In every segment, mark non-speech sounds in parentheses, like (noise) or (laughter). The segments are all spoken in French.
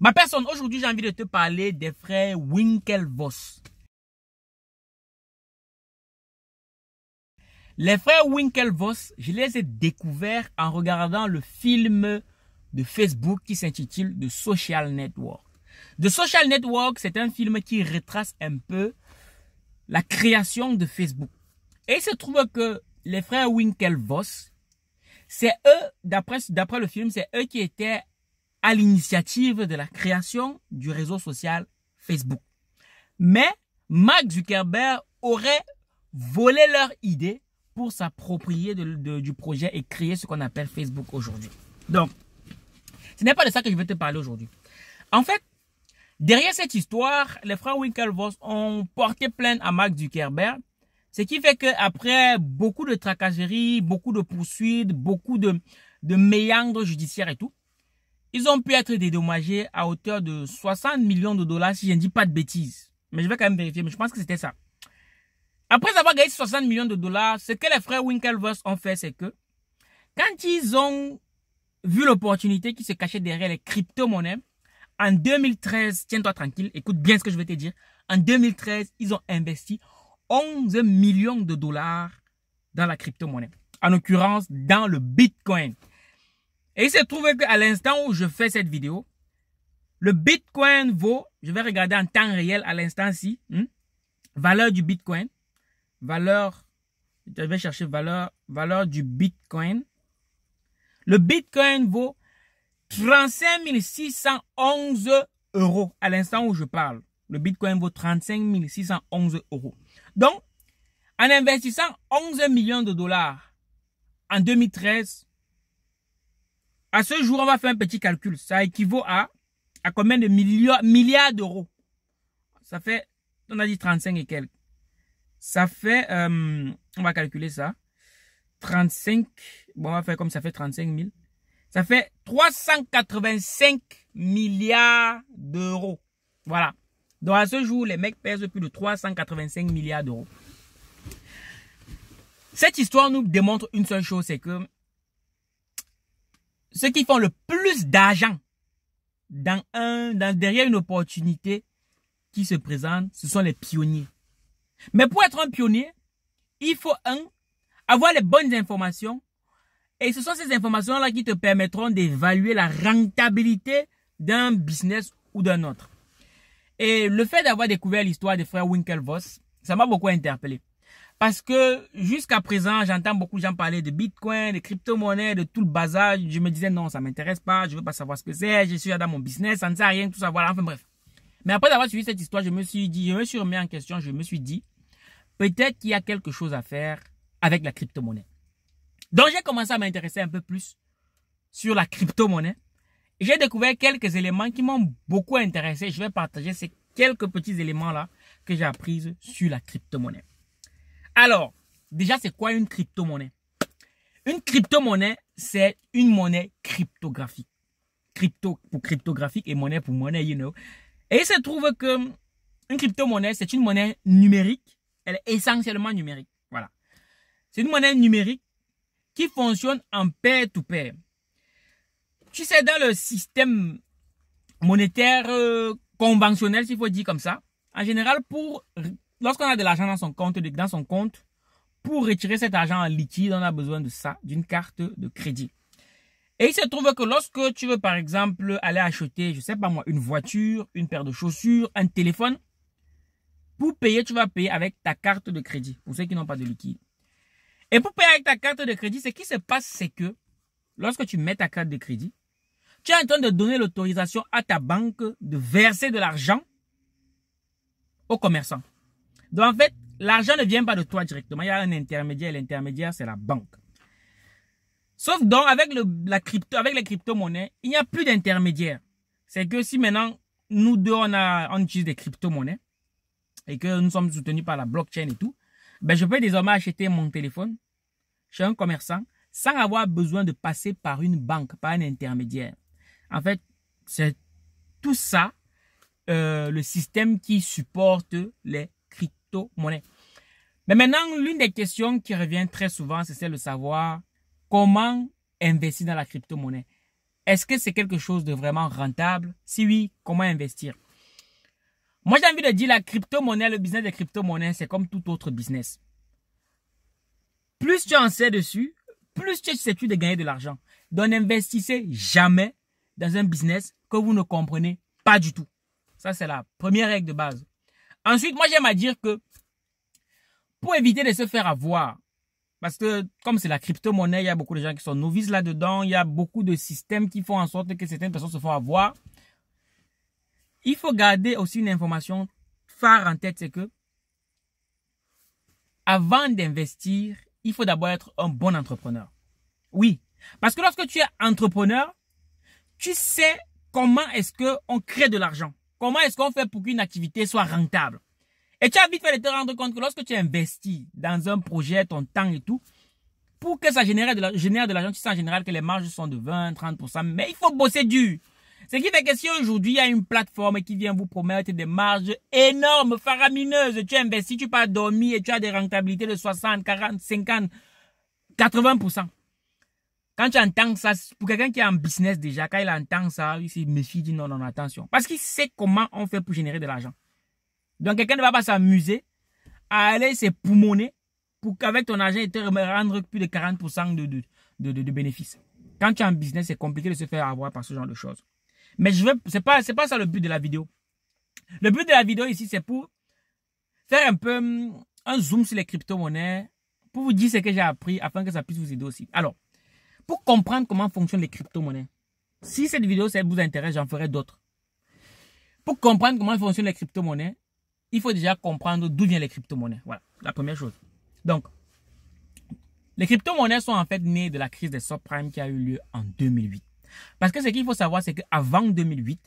Ma personne, aujourd'hui, j'ai envie de te parler des frères Winklevoss. Les frères Winklevoss, je les ai découverts en regardant le film de Facebook qui s'intitule The Social Network. The Social Network, c'est un film qui retrace un peu la création de Facebook. Et il se trouve que les frères Winklevoss, c'est eux, d'après le film, c'est eux qui étaient à l'initiative de la création du réseau social Facebook. Mais Mark Zuckerberg aurait volé leur idée pour s'approprier du projet et créer ce qu'on appelle Facebook aujourd'hui. Donc, ce n'est pas de ça que je vais te parler aujourd'hui. En fait, derrière cette histoire, les frères Winklevoss ont porté plainte à Mark Zuckerberg, ce qui fait qu'après beaucoup de tracasseries, beaucoup de poursuites, beaucoup de méandres judiciaires et tout, ils ont pu être dédommagés à hauteur de 60 millions de dollars, si je ne dis pas de bêtises. Mais je vais quand même vérifier, mais je pense que c'était ça. Après avoir gagné 60 millions de dollars, ce que les frères Winklevoss ont fait, c'est que quand ils ont vu l'opportunité qui se cachait derrière les crypto-monnaies, en 2013, tiens-toi tranquille, écoute bien ce que je vais te dire. En 2013, ils ont investi 11 millions de dollars dans la crypto-monnaie. En l'occurrence, dans le Bitcoin. Et il se trouve qu'à l'instant où je fais cette vidéo, le Bitcoin vaut, je vais regarder en temps réel à l'instant-ci, hmm, valeur du Bitcoin, valeur, je vais chercher valeur, valeur du Bitcoin. Le Bitcoin vaut 35 611 euros à l'instant où je parle. Le Bitcoin vaut 35 611 euros. Donc, en investissant 11 millions de dollars en 2013, à ce jour, on va faire un petit calcul. Ça équivaut à, à combien de milliards, milliards d'euros Ça fait, on a dit 35 et quelques. Ça fait, euh, on va calculer ça. 35, bon, on va faire comme ça fait 35 000. Ça fait 385 milliards d'euros. Voilà. Donc à ce jour, les mecs pèsent plus de 385 milliards d'euros. Cette histoire nous démontre une seule chose, c'est que ceux qui font le plus d'argent dans un, dans, derrière une opportunité qui se présente, ce sont les pionniers. Mais pour être un pionnier, il faut un, avoir les bonnes informations. Et ce sont ces informations-là qui te permettront d'évaluer la rentabilité d'un business ou d'un autre. Et le fait d'avoir découvert l'histoire des frères Winklevoss, ça m'a beaucoup interpellé. Parce que jusqu'à présent, j'entends beaucoup de gens parler de Bitcoin, de crypto monnaie de tout le bazar. Je me disais non, ça m'intéresse pas, je veux pas savoir ce que c'est, je suis là dans mon business, ça ne sert à rien de tout voilà. Enfin bref. Mais après avoir suivi cette histoire, je me suis dit, je me suis remis en question, je me suis dit, peut-être qu'il y a quelque chose à faire avec la crypto-monnaie. Donc j'ai commencé à m'intéresser un peu plus sur la crypto-monnaie. J'ai découvert quelques éléments qui m'ont beaucoup intéressé. Je vais partager ces quelques petits éléments-là que j'ai appris sur la crypto-monnaie. Alors, déjà, c'est quoi une crypto-monnaie Une crypto-monnaie, c'est une monnaie cryptographique. Crypto pour cryptographique et monnaie pour monnaie, you know. Et il se trouve que hum, une crypto-monnaie, c'est une monnaie numérique. Elle est essentiellement numérique. Voilà. C'est une monnaie numérique qui fonctionne en pair-to-pair. Tu sais, dans le système monétaire euh, conventionnel, s'il faut dire comme ça, en général, pour lorsqu'on a de l'argent dans son compte, dans son compte, pour retirer cet argent en liquide, on a besoin de ça, d'une carte de crédit. Et il se trouve que lorsque tu veux, par exemple, aller acheter, je sais pas moi, une voiture, une paire de chaussures, un téléphone, pour payer, tu vas payer avec ta carte de crédit, pour ceux qui n'ont pas de liquide. Et pour payer avec ta carte de crédit, ce qui se passe, c'est que lorsque tu mets ta carte de crédit, tu es en train de donner l'autorisation à ta banque de verser de l'argent aux commerçants. Donc, en fait, l'argent ne vient pas de toi directement. Il y a un intermédiaire. L'intermédiaire, c'est la banque. Sauf donc, avec le, la crypto, avec les crypto-monnaies, il n'y a plus d'intermédiaire. C'est que si maintenant, nous deux, on on utilise des crypto-monnaies et que nous sommes soutenus par la blockchain et tout, ben, je peux désormais acheter mon téléphone chez un commerçant sans avoir besoin de passer par une banque, par un intermédiaire. En fait, c'est tout ça, euh, le système qui supporte les monnaie Mais maintenant, l'une des questions qui revient très souvent, c'est celle de savoir comment investir dans la crypto-monnaie. Est-ce que c'est quelque chose de vraiment rentable? Si oui, comment investir? Moi, j'ai envie de dire la crypto-monnaie, le business des crypto-monnaies, c'est comme tout autre business. Plus tu en sais dessus, plus tu sais tu de gagner de l'argent. Donc, n'investissez jamais dans un business que vous ne comprenez pas du tout. Ça, c'est la première règle de base. Ensuite, moi, j'aime à dire que pour éviter de se faire avoir, parce que comme c'est la crypto-monnaie, il y a beaucoup de gens qui sont novices là-dedans, il y a beaucoup de systèmes qui font en sorte que certaines personnes se font avoir. Il faut garder aussi une information phare en tête, c'est que avant d'investir, il faut d'abord être un bon entrepreneur. Oui, parce que lorsque tu es entrepreneur, tu sais comment est-ce que on crée de l'argent. Comment est-ce qu'on fait pour qu'une activité soit rentable Et tu as vite fait de te rendre compte que lorsque tu investis dans un projet, ton temps et tout, pour que ça génère de la génère de tu sais en général que les marges sont de 20, 30%, mais il faut bosser dur. Ce qui fait que si aujourd'hui il y a une plateforme qui vient vous promettre des marges énormes, faramineuses, tu investis, tu pars dormir et tu as des rentabilités de 60, 40, 50, 80%. Quand tu entends ça, pour quelqu'un qui est en business déjà, quand il entend ça, il se méfie, dit non, non, attention. Parce qu'il sait comment on fait pour générer de l'argent. Donc quelqu'un ne va pas s'amuser à aller se poumonner pour qu'avec ton argent, il te rendre plus de 40% de, de, bénéfices. Quand tu es en business, c'est compliqué de se faire avoir par ce genre de choses. Mais je veux, pas, pas ça le but de la vidéo. Le but de la vidéo ici, c'est pour faire un peu hum, un zoom sur les crypto-monnaies pour vous dire ce que j'ai appris afin que ça puisse vous aider aussi. Alors, pour comprendre comment fonctionnent les crypto-monnaies. Si cette vidéo ça vous intéresse, j'en ferai d'autres. Pour comprendre comment fonctionnent les crypto-monnaies, il faut déjà comprendre d'où viennent les crypto-monnaies. Voilà, la première chose. Donc, les crypto-monnaies sont en fait nées de la crise des subprimes qui a eu lieu en 2008. Parce que ce qu'il faut savoir, c'est qu'avant 2008,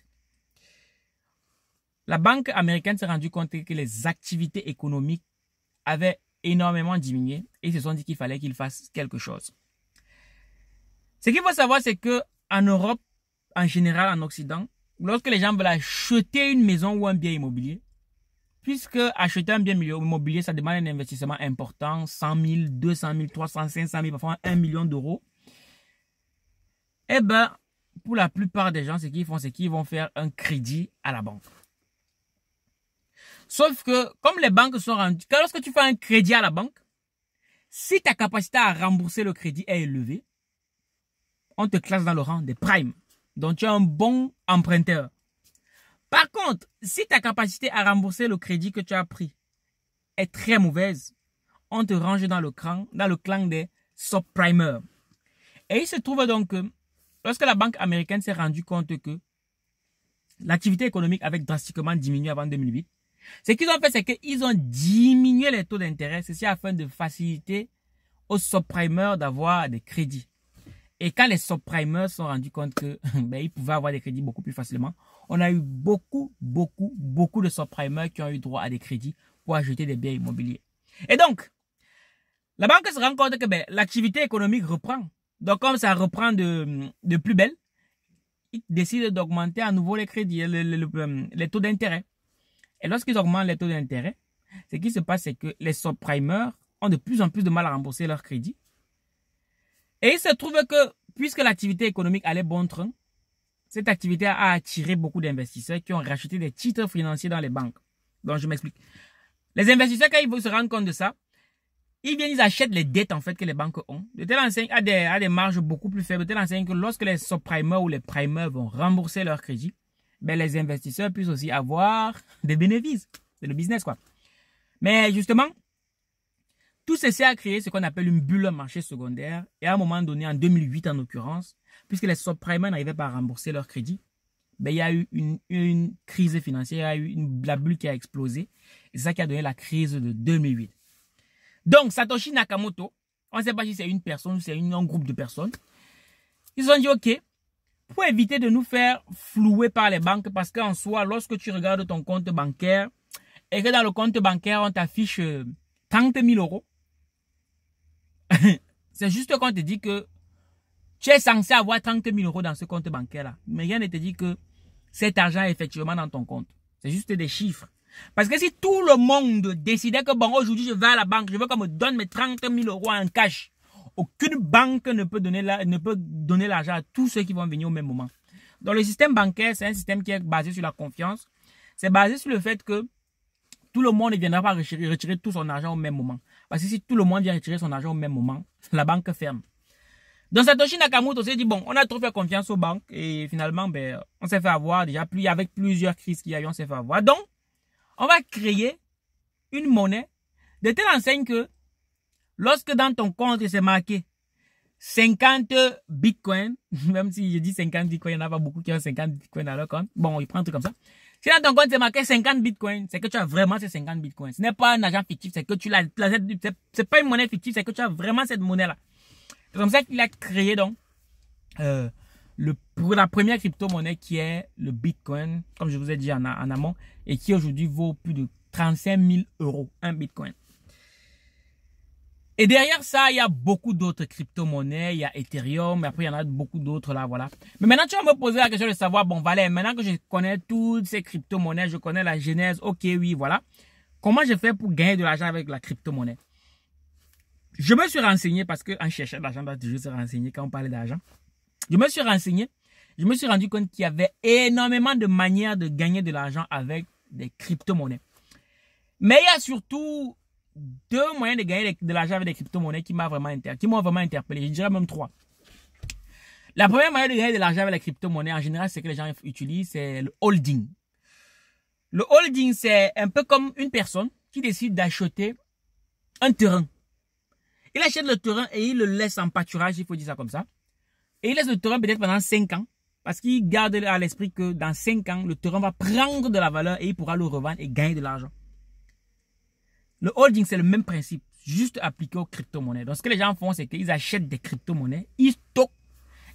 la banque américaine s'est rendue compte que les activités économiques avaient énormément diminué et ils se sont dit qu'il fallait qu'ils fassent quelque chose. Ce qu'il faut savoir, c'est que en Europe, en général, en Occident, lorsque les gens veulent acheter une maison ou un bien immobilier, puisque acheter un bien immobilier, ça demande un investissement important, 100 000, 200 000, 300, 500 000, parfois 1 million d'euros, eh bien, pour la plupart des gens, ce qu'ils font, c'est qu'ils vont faire un crédit à la banque. Sauf que, comme les banques sont rendues, lorsque tu fais un crédit à la banque, si ta capacité à rembourser le crédit est élevée, on te classe dans le rang des primes. Donc tu es un bon emprunteur. Par contre, si ta capacité à rembourser le crédit que tu as pris est très mauvaise, on te range dans le clan, dans le clan des subprimers. Et il se trouve donc que lorsque la banque américaine s'est rendue compte que l'activité économique avait drastiquement diminué avant 2008, ce qu'ils ont fait, c'est qu'ils ont diminué les taux d'intérêt, ceci afin de faciliter aux subprimers d'avoir des crédits. Et quand les subprimers sont rendus compte que (laughs) ben, ils pouvaient avoir des crédits beaucoup plus facilement, on a eu beaucoup, beaucoup, beaucoup de subprimers qui ont eu droit à des crédits pour acheter des biens immobiliers. Et donc, la banque se rend compte que ben, l'activité économique reprend. Donc, comme ça reprend de, plus belle, ils décident d'augmenter à nouveau les crédits, euh, les, taux d'intérêt. Et lorsqu'ils augmentent les taux d'intérêt, ce qui se passe, c'est que les subprimers ont de plus en plus de mal à rembourser leurs crédits. Et il se trouve que, puisque l'activité économique allait bon train, cette activité a attiré beaucoup d'investisseurs qui ont racheté des titres financiers dans les banques. Donc, je m'explique. Les investisseurs, quand ils vont se rendre compte de ça, ils viennent, ils achètent les dettes, en fait, que les banques ont. De telle enseigne, à des, à des marges beaucoup plus faibles. De telle enseigne que lorsque les subprimeurs ou les primeurs vont rembourser leur crédit, ben, les investisseurs puissent aussi avoir des bénéfices. C'est le business, quoi. Mais justement, tout ceci a créé ce qu'on appelle une bulle marché secondaire. Et à un moment donné, en 2008 en l'occurrence, puisque les subprimes n'arrivaient pas à rembourser leur crédit, ben, il y a eu une, crise financière, il y a eu la bulle qui a explosé. C'est ça qui a donné la crise de 2008. Donc, Satoshi Nakamoto, on ne sait pas si c'est une personne ou c'est un groupe de personnes. Ils ont dit, OK, pour éviter de nous faire flouer par les banques, parce qu'en soi, lorsque tu regardes ton compte bancaire et que dans le compte bancaire, on t'affiche 30 euh, 000 euros, (laughs) c'est juste qu'on te dit que tu es censé avoir 30 000 euros dans ce compte bancaire-là. Mais rien ne te dit que cet argent est effectivement dans ton compte. C'est juste des chiffres. Parce que si tout le monde décidait que bon, aujourd'hui, je vais à la banque, je veux qu'on me donne mes 30 000 euros en cash, aucune banque ne peut donner l'argent à tous ceux qui vont venir au même moment. Dans le système bancaire, c'est un système qui est basé sur la confiance. C'est basé sur le fait que tout le monde ne viendra pas retirer tout son argent au même moment. Parce que si tout le monde vient retirer son argent au même moment, (laughs) la banque ferme. Donc Satoshi Nakamoto s'est dit, bon, on a trop fait confiance aux banques et finalement, ben, on s'est fait avoir déjà, plus, avec plusieurs crises qu'il y a eu, on s'est fait avoir. Donc, on va créer une monnaie de telle enseigne que lorsque dans ton compte c'est marqué 50 bitcoins, (laughs) même si je dis 50 bitcoins, il n'y en a pas beaucoup qui ont 50 bitcoins dans leur compte. Bon, ils prennent un truc comme ça. Si dans ton compte, c'est marqué 50 bitcoins, c'est que tu as vraiment ces 50 bitcoins. Ce n'est pas un agent fictif, c'est que tu l'as, c'est pas une monnaie fictive, c'est que tu as vraiment cette monnaie-là. C'est comme ça qu'il a créé, donc, euh, le, pour la première crypto-monnaie qui est le bitcoin, comme je vous ai dit en, en amont, et qui aujourd'hui vaut plus de 35 000 euros, un bitcoin. Et derrière ça, il y a beaucoup d'autres crypto-monnaies, il y a Ethereum, mais après il y en a beaucoup d'autres là, voilà. Mais maintenant, tu vas me poser la question de savoir, bon, Valère, maintenant que je connais toutes ces crypto-monnaies, je connais la genèse, ok, oui, voilà. Comment je fais pour gagner de l'argent avec la crypto-monnaie Je me suis renseigné parce qu'en cherchant de l'argent, on doit toujours se renseigner quand on parle d'argent. Je me suis renseigné, je me suis rendu compte qu'il y avait énormément de manières de gagner de l'argent avec des crypto-monnaies. Mais il y a surtout deux moyens de gagner de, l'argent avec des crypto-monnaies qui m'ont vraiment, inter, vraiment interpellé. Je dirais même trois. La première manière de gagner de l'argent avec les crypto-monnaies, en général, c'est que les gens utilisent, c'est le holding. Le holding, c'est un peu comme une personne qui décide d'acheter un terrain. Il achète le terrain et il le laisse en pâturage, il faut dire ça comme ça. Et il laisse le terrain peut-être pendant 5 ans, parce qu'il garde à l'esprit que dans 5 ans, le terrain va prendre de la valeur et il pourra le revendre et gagner de l'argent. Le holding, c'est le même principe, juste appliqué aux crypto-monnaies. Donc, ce que les gens font, c'est qu'ils achètent des crypto-monnaies, ils stockent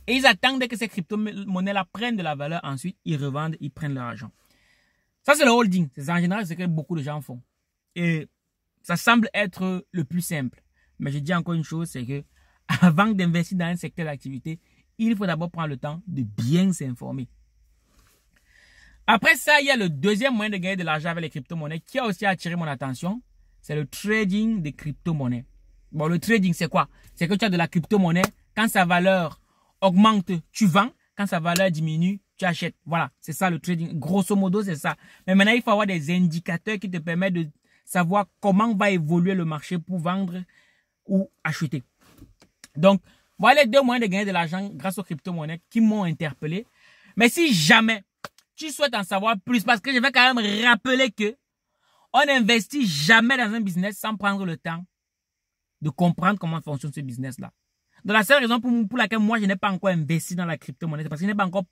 et ils attendent que ces crypto-monnaies-là prennent de la valeur. Ensuite, ils revendent, ils prennent leur argent. Ça, c'est le holding. C'est en général ce que beaucoup de gens font. Et ça semble être le plus simple. Mais je dis encore une chose, c'est que (laughs) avant d'investir dans un secteur d'activité, il faut d'abord prendre le temps de bien s'informer. Après ça, il y a le deuxième moyen de gagner de l'argent avec les crypto-monnaies qui a aussi attiré mon attention c'est le trading des crypto-monnaies. Bon, le trading, c'est quoi C'est que tu as de la crypto-monnaie. Quand sa valeur augmente, tu vends. Quand sa valeur diminue, tu achètes. Voilà, c'est ça le trading. Grosso modo, c'est ça. Mais maintenant, il faut avoir des indicateurs qui te permettent de savoir comment va évoluer le marché pour vendre ou acheter. Donc, voilà les deux moyens de gagner de l'argent grâce aux crypto-monnaies qui m'ont interpellé. Mais si jamais tu souhaites en savoir plus, parce que je vais quand même rappeler que on n'investit jamais dans un business sans prendre le temps de comprendre comment fonctionne ce business-là. Donc la seule raison pour, laquelle moi je n'ai pas encore investi dans la crypto-monnaie, c'est parce que je n'ai pas encore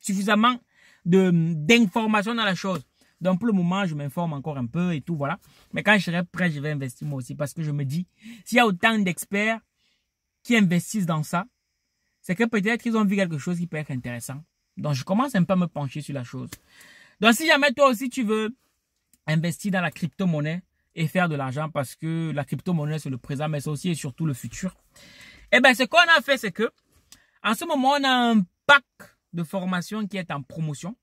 suffisamment d'informations dans la chose. Donc pour le moment, je m'informe encore un peu et tout, voilà. Mais quand je serai prêt, je vais investir moi aussi parce que je me dis, s'il y a autant d'experts qui investissent dans ça, c'est que peut-être qu'ils ont vu quelque chose qui peut être intéressant. Donc je commence un peu à me pencher sur la chose. Donc si jamais toi aussi tu veux investir dans la crypto-monnaie et faire de l'argent parce que la crypto-monnaie, c'est le présent, mais c'est aussi et surtout le futur. Eh bien, ce qu'on a fait, c'est que, en ce moment, on a un pack de formation qui est en promotion.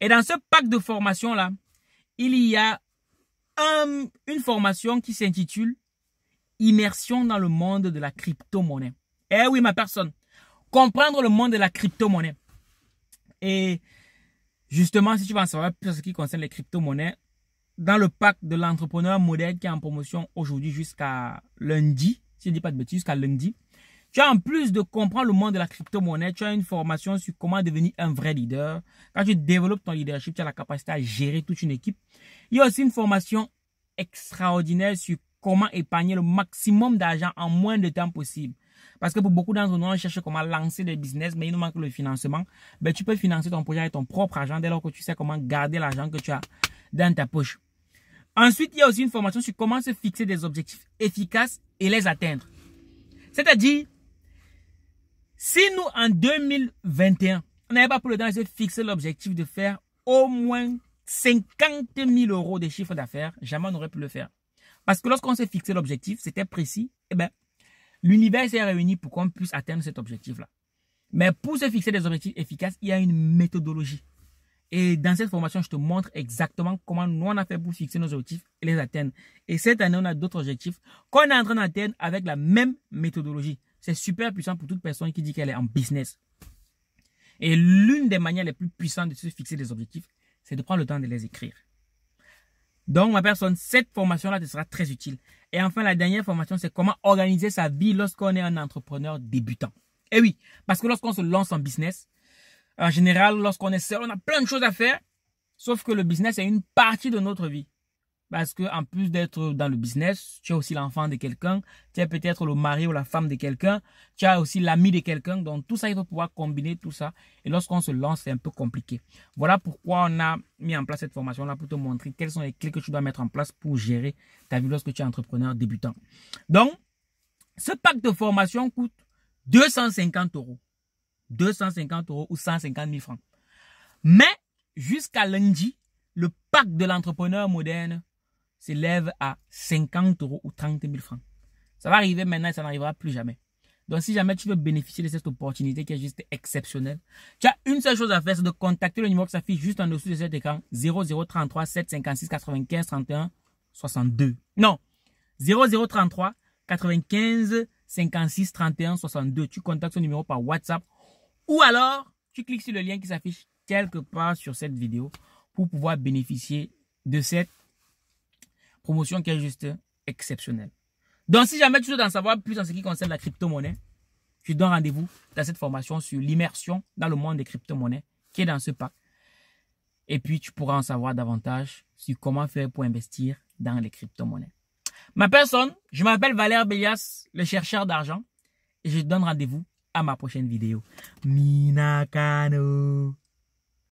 Et dans ce pack de formation-là, il y a une formation qui s'intitule Immersion dans le monde de la crypto-monnaie. Eh oui, ma personne, comprendre le monde de la crypto-monnaie. Et justement, si tu veux en savoir plus ce qui concerne les crypto-monnaies, dans le pack de l'entrepreneur modèle qui est en promotion aujourd'hui jusqu'à lundi, si je ne dis pas de bêtises, jusqu'à lundi, tu as en plus de comprendre le monde de la crypto-monnaie, tu as une formation sur comment devenir un vrai leader. Quand tu développes ton leadership, tu as la capacité à gérer toute une équipe. Il y a aussi une formation extraordinaire sur comment épargner le maximum d'argent en moins de temps possible. Parce que pour beaucoup d'entre nous, on cherche comment lancer des business, mais il nous manque le financement. Mais ben, tu peux financer ton projet avec ton propre argent dès lors que tu sais comment garder l'argent que tu as dans ta poche. Ensuite, il y a aussi une formation sur comment se fixer des objectifs efficaces et les atteindre. C'est-à-dire, si nous, en 2021, on n'avait pas pour le temps de fixer l'objectif de faire au moins 50 000 euros de chiffre d'affaires, jamais on n'aurait pu le faire. Parce que lorsqu'on s'est fixé l'objectif, c'était précis, eh ben, l'univers s'est réuni pour qu'on puisse atteindre cet objectif-là. Mais pour se fixer des objectifs efficaces, il y a une méthodologie. Et dans cette formation, je te montre exactement comment nous on a fait pour fixer nos objectifs et les atteindre. Et cette année, on a d'autres objectifs qu'on est en train d'atteindre avec la même méthodologie. C'est super puissant pour toute personne qui dit qu'elle est en business. Et l'une des manières les plus puissantes de se fixer des objectifs, c'est de prendre le temps de les écrire. Donc, ma personne, cette formation-là te sera très utile. Et enfin, la dernière formation, c'est comment organiser sa vie lorsqu'on est un entrepreneur débutant. Et oui, parce que lorsqu'on se lance en business, en général, lorsqu'on est seul, on a plein de choses à faire. Sauf que le business est une partie de notre vie. Parce que en plus d'être dans le business, tu es aussi l'enfant de quelqu'un, tu es peut-être le mari ou la femme de quelqu'un, tu as aussi l'ami de quelqu'un. Donc tout ça, il faut pouvoir combiner tout ça. Et lorsqu'on se lance, c'est un peu compliqué. Voilà pourquoi on a mis en place cette formation-là pour te montrer quelles sont les clés que tu dois mettre en place pour gérer ta vie lorsque tu es entrepreneur débutant. Donc, ce pack de formation coûte 250 euros. 250 euros ou 150 000 francs. Mais jusqu'à lundi, le pack de l'entrepreneur moderne s'élève à 50 euros ou 30 000 francs. Ça va arriver maintenant et ça n'arrivera plus jamais. Donc, si jamais tu veux bénéficier de cette opportunité qui est juste exceptionnelle, tu as une seule chose à faire, c'est de contacter le numéro que ça s'affiche juste en dessous de cet écran, 0033 756 95 31 62. Non, 0033 95 56 31 62. Tu contactes ce numéro par WhatsApp ou alors, tu cliques sur le lien qui s'affiche quelque part sur cette vidéo pour pouvoir bénéficier de cette promotion qui est juste exceptionnelle. Donc, si jamais tu veux en savoir plus en ce qui concerne la crypto-monnaie, je te donne rendez-vous dans cette formation sur l'immersion dans le monde des crypto-monnaies qui est dans ce pack. Et puis, tu pourras en savoir davantage sur comment faire pour investir dans les crypto-monnaies. Ma personne, je m'appelle Valère Bélias, le chercheur d'argent, et je te donne rendez-vous A ma pochèn videyo. Mi na kano.